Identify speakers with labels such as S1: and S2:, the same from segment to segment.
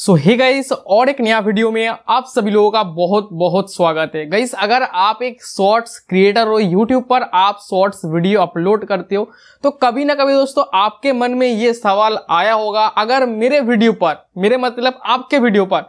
S1: सो hey guys और एक नया वीडियो में आप सभी लोगों का बहुत बहुत स्वागत है गाइस अगर आप एक शॉर्ट्स क्रिएटर हो यूट्यूब पर आप शॉर्ट्स वीडियो अपलोड करते हो तो कभी ना कभी दोस्तों आपके मन में ये सवाल आया होगा अगर मेरे वीडियो पर मेरे मतलब आपके वीडियो पर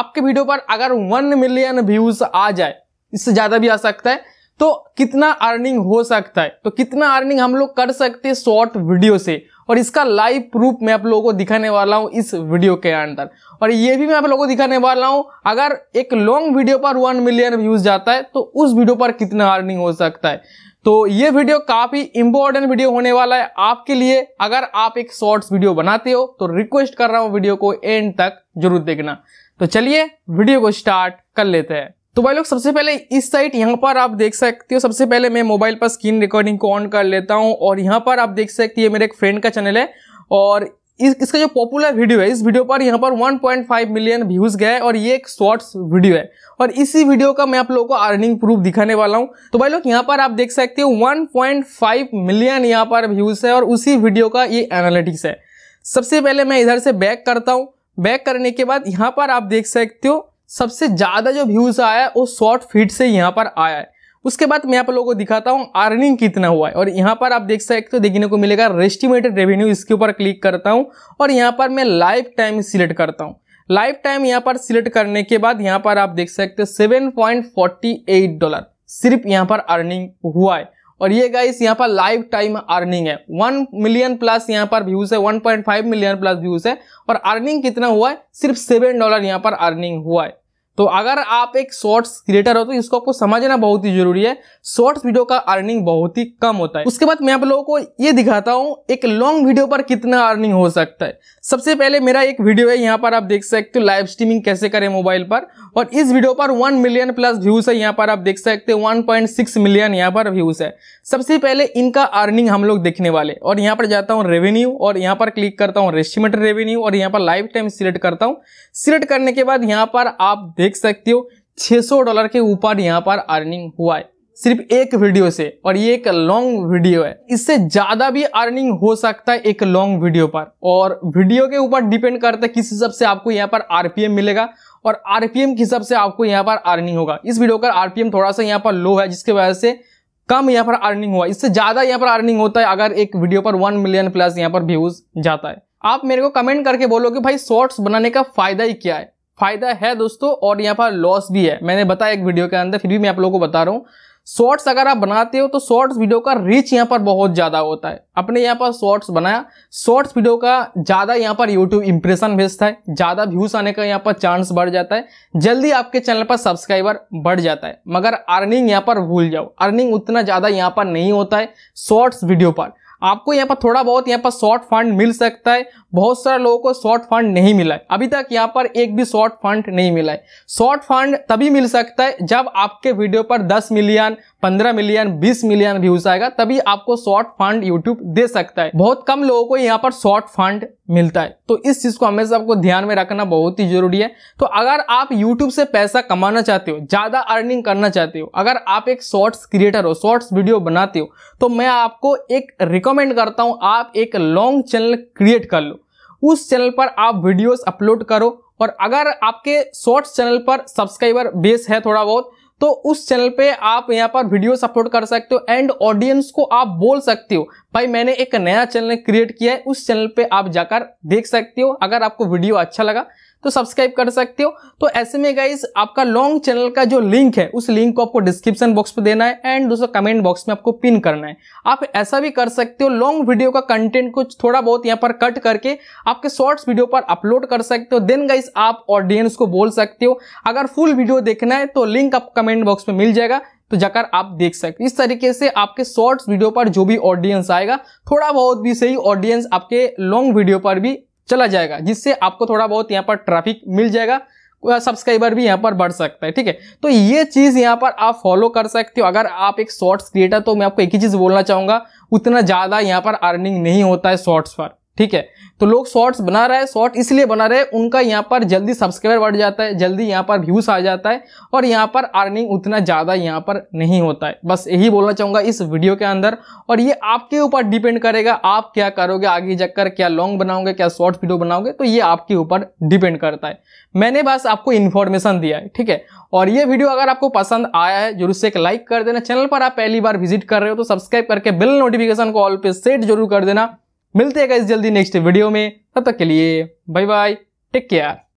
S1: आपके वीडियो पर अगर वन मिलियन व्यूज आ जाए इससे ज़्यादा भी आ सकता है तो कितना अर्निंग हो सकता है तो कितना अर्निंग हम लोग कर सकते हैं शॉर्ट वीडियो से और इसका लाइव प्रूफ मैं आप लोगों को दिखाने वाला हूँ इस वीडियो के अंदर और ये भी मैं आप लोगों को दिखाने वाला हूँ अगर एक लॉन्ग वीडियो पर वन मिलियन व्यूज जाता है तो उस वीडियो पर कितना अर्निंग हो सकता है तो ये वीडियो काफी इंपॉर्टेंट वीडियो होने वाला है आपके लिए अगर आप एक शॉर्ट्स वीडियो बनाते हो तो रिक्वेस्ट कर रहा हूँ वीडियो को एंड तक जरूर देखना तो चलिए वीडियो को स्टार्ट कर लेते हैं तो भाई लोग सबसे पहले इस साइट यहाँ पर आप देख सकते हो सबसे पहले मैं मोबाइल पर स्क्रीन रिकॉर्डिंग को ऑन कर लेता हूँ और यहाँ पर आप देख सकते हैं मेरे एक फ्रेंड का चैनल है और इस, इसका जो पॉपुलर वीडियो है इस वीडियो पर यहाँ पर 1.5 मिलियन व्यूज़ गए और ये एक शॉर्ट्स वीडियो है और इसी वीडियो का मैं आप लोगों को अर्निंग प्रूफ दिखाने वाला हूँ तो भाई लोग यहाँ पर आप देख सकते हो वन मिलियन यहाँ पर व्यूज़ है और उसी वीडियो का ये एनालिटिक्स है सबसे पहले मैं इधर से बैक करता हूँ बैक करने के बाद यहाँ पर आप देख सकते हो सबसे ज़्यादा जो व्यूज़ आया है वो शॉर्ट फीट से यहाँ पर आया है उसके बाद मैं आप लोगों को दिखाता हूँ अर्निंग कितना हुआ है और यहाँ पर आप देख सकते हो तो देखने को मिलेगा रेस्टिमेटेड रेवेन्यू इसके ऊपर क्लिक करता हूँ और यहाँ पर मैं लाइफ टाइम सिलेक्ट करता हूँ लाइफ टाइम यहाँ पर सिलेक्ट करने के बाद यहाँ पर आप देख सकते हो seven point forty eight dollar सिर्फ यहाँ पर अर्निंग हुआ है और ये गाइस यहाँ पर लाइफ टाइम अर्निंग है वन मिलियन प्लस यहाँ पर व्यूज है one point five million plus views है और अर्निंग कितना हुआ है सिर्फ सेवन डॉलर यहाँ पर अर्निंग हुआ है तो अगर आप एक शॉर्ट्स क्रिएटर हो तो इसको आपको समझना बहुत ही जरूरी है शॉर्ट्स वीडियो का अर्निंग बहुत ही कम होता है उसके बाद मैं आप लोगों को ये दिखाता हूँ एक लॉन्ग वीडियो पर कितना अर्निंग हो सकता है सबसे पहले मेरा एक वीडियो है यहाँ पर आप देख सकते हो लाइव स्ट्रीमिंग कैसे करें मोबाइल पर और इस वीडियो पर वन मिलियन प्लस व्यूज है यहाँ पर आप देख सकते हो वन पॉइंट मिलियन यहाँ पर व्यूज है सबसे पहले इनका अर्निंग हम लोग देखने वाले और यहाँ पर जाता हूँ रेवेन्यू और यहाँ पर क्लिक करता हूँ रेस्टिमेट रेवेन्यू और यहाँ पर लाइफ टाइम सिलेक्ट करता हूँ सिलेक्ट करने के बाद यहाँ पर आप देख सकते हो 600 डॉलर के ऊपर यहाँ पर अर्निंग हुआ है सिर्फ एक वीडियो से और ये एक लॉन्ग वीडियो है इससे ज्यादा भी अर्निंग हो सकता है एक लॉन्ग वीडियो पर और वीडियो के ऊपर डिपेंड करता है किस हिसाब से आपको यहाँ पर आरपीएम मिलेगा और आरपीएम के हिसाब से आपको यहाँ पर अर्निंग होगा इस वीडियो का आरपीएम थोड़ा सा यहाँ पर लो है जिसकी वजह से कम यहाँ पर अर्निंग हुआ इससे ज्यादा यहाँ पर अर्निंग होता है अगर एक वीडियो पर वन मिलियन प्लस यहाँ पर व्यूज जाता है आप मेरे को कमेंट करके बोलो कि भाई शॉर्ट्स बनाने का फायदा ही क्या है फायदा है दोस्तों और यहाँ पर लॉस भी है मैंने बताया एक वीडियो के अंदर फिर भी मैं आप लोगों को बता रहा हूँ शॉर्ट्स अगर आप बनाते हो तो शॉर्ट्स वीडियो का रीच यहाँ पर बहुत ज़्यादा होता है अपने यहाँ पर शॉर्ट्स बनाया शॉर्ट्स वीडियो का ज़्यादा यहाँ पर यूट्यूब इंप्रेशन भेजता है ज़्यादा व्यूज आने का यहाँ पर चांस बढ़ जाता है जल्दी आपके चैनल पर सब्सक्राइबर बढ़ जाता है मगर अर्निंग यहाँ पर भूल जाओ अर्निंग उतना ज़्यादा यहाँ पर नहीं होता है शॉर्ट्स वीडियो पर आपको यहाँ पर थोड़ा बहुत यहाँ पर शॉर्ट फंड मिल सकता है बहुत सारे लोगों को शॉर्ट फंड नहीं मिला है अभी तक यहाँ पर एक भी शॉर्ट फंड नहीं मिला है शॉर्ट फंड तभी मिल सकता है जब आपके वीडियो पर 10 मिलियन 15 मिलियन 20 मिलियन व्यूज आएगा तभी आपको शॉर्ट फंड यूट्यूब दे सकता है बहुत कम लोगों को यहाँ पर शॉर्ट फंड मिलता है तो इस चीज को हमेशा आपको ध्यान में रखना बहुत ही जरूरी है तो अगर आप यूट्यूब से पैसा कमाना चाहते हो ज्यादा अर्निंग करना चाहते हो अगर आप एक शॉर्ट्स क्रिएटर हो शॉर्ट्स वीडियो बनाते हो तो मैं आपको एक रिकॉर्ड रिकमेंड करता हूँ आप एक लॉन्ग चैनल क्रिएट कर लो उस चैनल पर आप वीडियोस अपलोड करो और अगर आपके शॉर्ट्स चैनल पर सब्सक्राइबर बेस है थोड़ा बहुत तो उस चैनल पे आप यहाँ पर वीडियोस अपलोड कर सकते हो एंड ऑडियंस को आप बोल सकते हो भाई मैंने एक नया चैनल क्रिएट किया है उस चैनल पे आप जाकर देख सकते हो अगर आपको वीडियो अच्छा लगा तो सब्सक्राइब कर सकते हो तो ऐसे में गाइज आपका लॉन्ग चैनल का जो लिंक है उस लिंक को आपको डिस्क्रिप्शन बॉक्स में देना है एंड दूसरा कमेंट बॉक्स में आपको पिन करना है आप ऐसा भी कर सकते हो लॉन्ग वीडियो का कंटेंट को थोड़ा बहुत यहाँ पर कट करके आपके शॉर्ट्स वीडियो पर अपलोड कर सकते हो देन गाइज आप ऑडियंस को बोल सकते हो अगर फुल वीडियो देखना है तो लिंक आपको कमेंट बॉक्स में मिल जाएगा तो जाकर आप देख सकते हो इस तरीके से आपके शॉर्ट्स वीडियो पर जो भी ऑडियंस आएगा थोड़ा बहुत भी सही ऑडियंस आपके लॉन्ग वीडियो पर भी चला जाएगा जिससे आपको थोड़ा बहुत यहाँ पर ट्रैफिक मिल जाएगा सब्सक्राइबर भी यहाँ पर बढ़ सकता है ठीक है तो ये चीज़ यहाँ पर आप फॉलो कर सकते हो अगर आप एक शॉर्ट्स क्रिएटर तो मैं आपको एक ही चीज़ बोलना चाहूँगा उतना ज़्यादा यहाँ पर अर्निंग नहीं होता है शॉर्ट्स पर ठीक है तो लोग शॉर्ट्स बना रहे हैं शॉर्ट इसलिए बना रहे हैं उनका यहाँ पर जल्दी सब्सक्राइबर बढ़ जाता है जल्दी यहाँ पर व्यूज आ जाता है और यहाँ पर अर्निंग उतना ज़्यादा यहाँ पर नहीं होता है बस यही बोलना चाहूँगा इस वीडियो के अंदर और ये आपके ऊपर डिपेंड करेगा आप क्या करोगे आगे जाकर क्या लॉन्ग बनाओगे क्या शॉर्ट वीडियो बनाओगे तो ये आपके ऊपर डिपेंड करता है मैंने बस आपको इन्फॉर्मेशन दिया है ठीक है और ये वीडियो अगर आपको पसंद आया है जरूर से एक लाइक कर देना चैनल पर आप पहली बार विजिट कर रहे हो तो सब्सक्राइब करके बिल नोटिफिकेशन को ऑल पे सेट जरूर कर देना मिलते हैं इस जल्दी नेक्स्ट वीडियो में तब तक के लिए बाय बाय टेक केयर